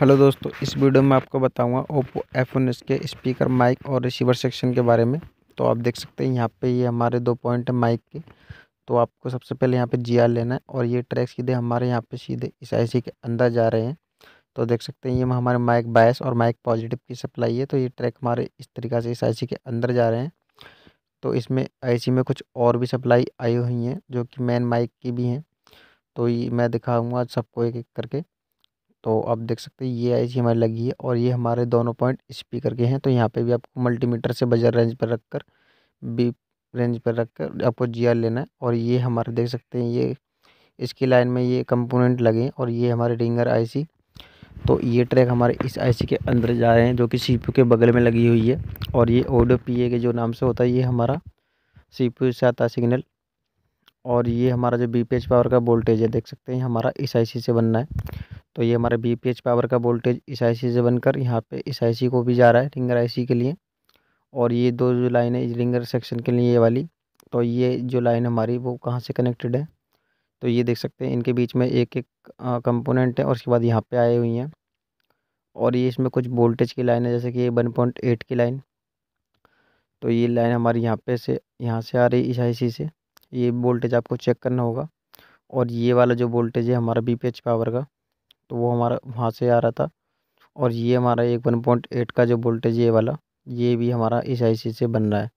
hello दोस्तों इस video में आपको बताऊंगा ओप्पो एफ उन्नीस के स्पीकर माइक और रिसीवर सेक्शन के बारे में तो आप देख सकते हैं यहाँ पे ये हमारे दो पॉइंट है माइक के तो आपको सबसे पहले यहाँ पे जी लेना है और ये ट्रैक सीधे हमारे यहाँ पे सीधे इस आईसी के अंदर जा रहे हैं तो देख सकते हैं ये हमारे माइक बायस और माइक पॉजिटिव की सप्लाई है तो ये ट्रैक हमारे इस तरीक़ा से इस आई के अंदर जा रहे हैं तो इसमें आई में कुछ और भी सप्लाई आई हुई हैं जो कि मेन माइक की भी हैं तो ये मैं दिखाऊँगा सबको एक एक करके तो आप देख सकते हैं ये आई सी हमारी लगी है और ये हमारे दोनों पॉइंट स्पीकर के हैं तो यहाँ पे भी आपको मल्टीमीटर से बजर रेंज पर रखकर बी रेंज पर रखकर आपको जी लेना है और ये हमारे देख सकते हैं ये इसकी लाइन में ये कंपोनेंट लगे हैं और ये हमारे रिंगर आईसी तो ये ट्रैक हमारे इस आईसी के अंदर जा रहे हैं जो कि सीपीयू के बगल में लगी हुई है और ये ऑडियो ए के जो नाम से होता है ये हमारा सी पी से आता सिग्नल और ये हमारा जो बी पी एच पावर का वोल्टेज है देख सकते हैं हमारा इस सी से बनना है तो ये हमारा बी पी एच पावर का वोल्टेज इस आई सी से बनकर यहाँ पे इस आई सी को भी जा रहा है रिंगर आई सी के लिए और ये दो जो लाइन है रिंगर सेक्शन के लिए ये वाली तो ये जो लाइन हमारी वो कहाँ से कनेक्टेड है तो ये देख सकते हैं इनके बीच में एक एक कंपोनेंट है और उसके बाद यहाँ पे आई हुई हैं और ये इसमें कुछ वोल्टेज की लाइन है जैसे कि ये वन पॉइंट एट की लाइन तो ये लाइन हमारी यहाँ पे से यहाँ से आ रही इस आई सी से ये वोल्टेज आपको चेक करना होगा और ये वाला जो वोल्टेज है हमारा बी पी एच पावर का तो वो हमारा वहाँ से आ रहा था और ये हमारा एक वन पॉइंट एट का जो वोल्टेज ये वाला ये भी हमारा इस आईसी से बन रहा है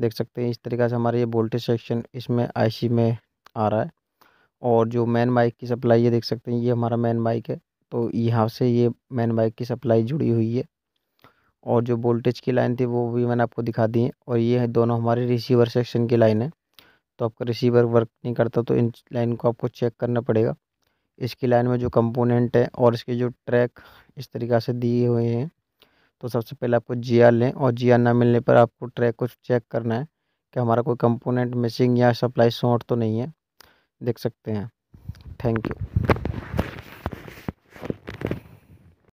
देख सकते हैं इस तरीके से हमारा ये वोल्टेज सेक्शन इसमें आईसी में आ रहा है और जो मैन बाइक की सप्लाई ये देख सकते हैं ये हमारा मैन बाइक है तो यहाँ से ये मैन बाइक की सप्लाई जुड़ी हुई है और जो वोल्टेज की लाइन थी वो भी मैंने आपको दिखा दी है और ये है दोनों हमारे रिसीवर सेक्शन की लाइन है तो आपका रिसीवर वर्क नहीं करता तो इन लाइन को आपको चेक करना पड़ेगा इसकी लाइन में जो कंपोनेंट है और इसके जो ट्रैक इस तरीक़ा से दिए हुए हैं तो सबसे पहले आपको जी आर लें और जी आर ना मिलने पर आपको ट्रैक को चेक करना है कि हमारा कोई कंपोनेंट मिसिंग या सप्लाई शॉर्ट तो नहीं है देख सकते हैं थैंक यू